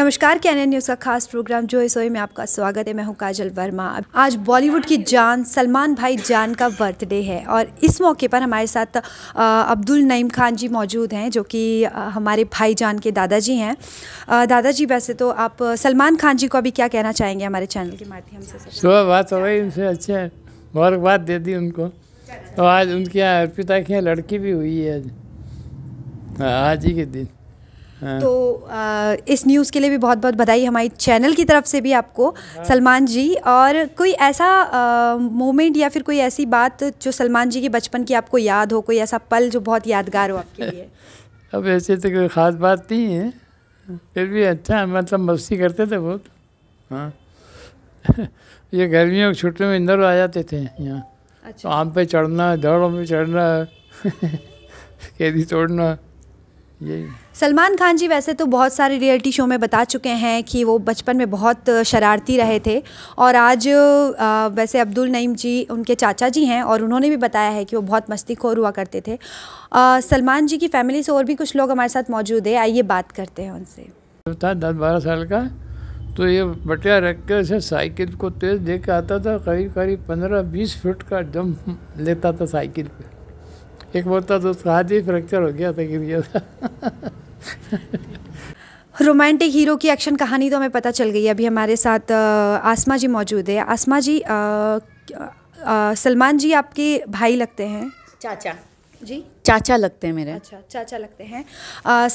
नमस्कार के N news का खास प्रोग्राम जो इस में आपका स्वागत है मैं हूँ काजल वर्मा आज बॉलीवुड की जान सलमान भाई जान का बर्थडे है और इस मौके पर हमारे साथ अब्दुल नईम खान जी मौजूद हैं जो कि हमारे भाई जान के दादाजी हैं दादाजी वैसे तो आप सलमान खान जी को अभी क्या कहना चाहेंगे हमारे चैनल के माध्यम से उनसे मुबारकबाद दे दी उनको तो आज उनकी अर्पिता की लड़की भी हुई है आज हाँ, ही के दिन हाँ। तो आ, इस न्यूज़ के लिए भी बहुत बहुत बधाई हमारी चैनल की तरफ से भी आपको हाँ। सलमान जी और कोई ऐसा मोमेंट या फिर कोई ऐसी बात जो सलमान जी के बचपन की आपको याद हो कोई ऐसा पल जो बहुत यादगार हो आपके लिए अब ऐसे तो कोई ख़ास बात नहीं है फिर भी अच्छा मतलब मस्ती करते थे बहुत हाँ ये गर्मियों की छुट्टियों में इंदौर आ जाते थे यहाँ अच्छा। तो आम पे चढ़ना दौड़ों पे चढ़ना कैदी तोड़ना सलमान खान जी वैसे तो बहुत सारे रियलिटी शो में बता चुके हैं कि वो बचपन में बहुत शरारती रहे थे और आज वैसे अब्दुल नईम जी उनके चाचा जी हैं और उन्होंने भी बताया है कि वो बहुत मस्ती खोर हुआ करते थे सलमान जी की फैमिली से और भी कुछ लोग हमारे साथ मौजूद है आइए बात करते हैं उनसे था दस बारह साल का तो ये बटिया रख के उसे साइकिल को तेज़ दे के आता था करीब करीब पंद्रह बीस फुट का जम लेता था साइकिल पर एक बोलता तो उसका हाथ ही फ्रैक्चर हो गया था गिर गया था रोमांटिक हीरो की एक्शन कहानी तो हमें पता चल गई अभी हमारे साथ आसमा जी मौजूद है आसमा जी सलमान जी आपके भाई लगते हैं चाचा जी चाचा लगते हैं मेरे अच्छा चाचा लगते हैं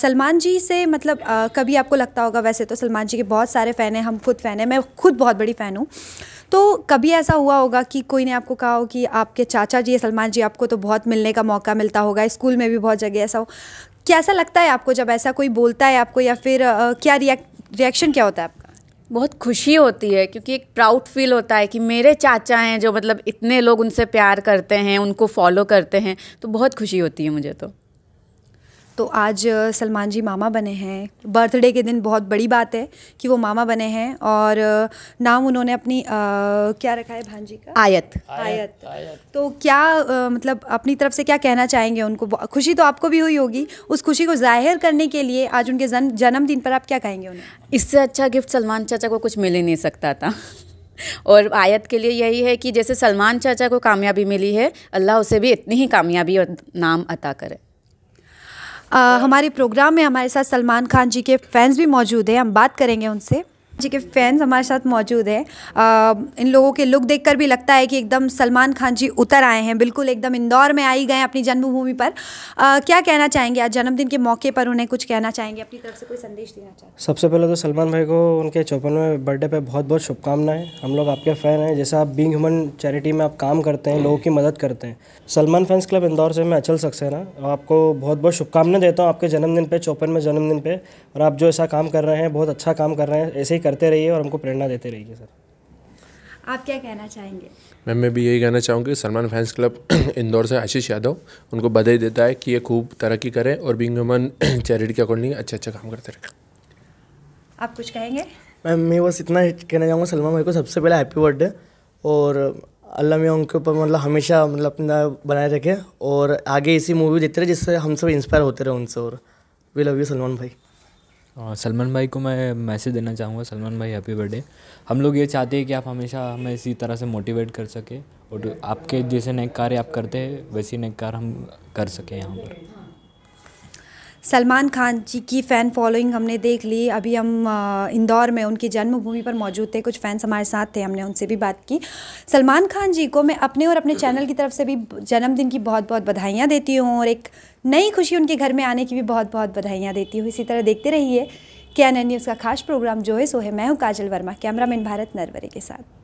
सलमान जी से मतलब आ, कभी आपको लगता होगा वैसे तो सलमान जी के बहुत सारे फ़ैन हैं हम खुद फ़ैन हैं मैं खुद बहुत बड़ी फ़ैन हूँ तो कभी ऐसा हुआ होगा कि कोई ने आपको कहा हो कि आपके चाचा जी सलमान जी आपको तो बहुत मिलने का मौका मिलता होगा स्कूल में भी बहुत जगह ऐसा हो कैसा लगता है आपको जब ऐसा कोई बोलता है आपको या फिर आ, क्या रिएक्ट रिएक्शन क्या होता है आपका बहुत खुशी होती है क्योंकि एक प्राउड फील होता है कि मेरे चाचा हैं जो मतलब इतने लोग उनसे प्यार करते हैं उनको फॉलो करते हैं तो बहुत खुशी होती है मुझे तो तो आज सलमान जी मामा बने हैं बर्थडे के दिन बहुत बड़ी बात है कि वो मामा बने हैं और नाम उन्होंने अपनी आ, क्या रखा है भांजी का आयत आयत, आयत।, आयत। तो क्या आ, मतलब अपनी तरफ से क्या कहना चाहेंगे उनको खुशी तो आपको भी हुई होगी उस खुशी को जाहिर करने के लिए आज उनके जन, जन्मदिन पर आप क्या कहेंगे उन्हें इससे अच्छा गिफ्ट सलमान चाचा को कुछ मिल ही नहीं सकता था और आयत के लिए यही है कि जैसे सलमान चाचा को कामयाबी मिली है अल्लाह उसे भी इतनी ही कामयाबी और नाम अता करे हमारे प्रोग्राम में हमारे साथ सलमान खान जी के फैंस भी मौजूद हैं हम बात करेंगे उनसे जी के फैंस हमारे साथ मौजूद है आ, इन लोगों के लुक देखकर भी लगता है कि एकदम सलमान खान जी उतर आए हैं बिल्कुल एकदम इंदौर में आई गए अपनी जन्मभूमि पर आ, क्या कहना चाहेंगे आज जन्मदिन के मौके पर उन्हें कुछ कहना चाहेंगे अपनी तरफ से कोई संदेश देना चाहेंगे सबसे पहले तो सलमान भाई को उनके चौपनवें बर्थडे पर बहुत बहुत शुभकामनाएं हम लोग आपके फ़ैन हैं जैसे आप बींग ह्यूमन चैरिटी में आप काम करते हैं लोगों की मदद करते हैं सलमान फैंस क्लब इंदौर से मैं अचल सक्सेना आपको बहुत बहुत शुभकामनाएं देता हूँ आपके जन्मदिन पर चौपनवें जन्मदिन पर और आप जो ऐसा काम कर रहे हैं बहुत अच्छा काम कर रहे हैं ऐसे ही करते रहिए और हमको प्रेरणा देते रहिए सर आप क्या कहना चाहेंगे मैम मैं भी यही कहना चाहूँगी सलमान फैंस क्लब इंदौर से आशीष यादव उनको बधाई देता है कि ये खूब तरक्की करें और बिंग ह्यूमन चैरिटी के अकॉर्डिंग अच्छा अच्छा काम करते रहें आप कुछ कहेंगे मैम मैं बस इतना कहना चाहूँगा सलमान भाई को सबसे पहले हैप्पी बर्थडे और अल्लाह मियाँ उनके ऊपर मतलब हमेशा मतलब अपना बनाए रखे और आगे ऐसी मूवी देते रहे जिससे हम सब इंस्पायर होते रहे उनसे और वी लव यू सलमान भाई सलमान भाई को मैं मैसेज देना चाहूँगा सलमान भाई हैप्पी बर्थडे हम लोग ये चाहते हैं कि आप हमेशा हमें इसी तरह से मोटिवेट कर सकें और आपके जैसे नए कार्य आप करते हैं वैसे नए कार्य हम कर सकें यहाँ पर सलमान खान जी की फ़ैन फॉलोइंग हमने देख ली अभी हम इंदौर में उनकी जन्मभूमि पर मौजूद थे कुछ फ़ैन्स हमारे साथ थे हमने उनसे भी बात की सलमान खान जी को मैं अपने और अपने चैनल की तरफ से भी जन्मदिन की बहुत बहुत बधाइयाँ देती हूँ और एक नई खुशी उनके घर में आने की भी बहुत बहुत बधाइयाँ देती हूँ इसी तरह देखते रहिए क्या एन न्यूज़ का खास प्रोग्राम जो है सो है मैं हूँ काजल वर्मा कैमरामैन भारत नरवरे के साथ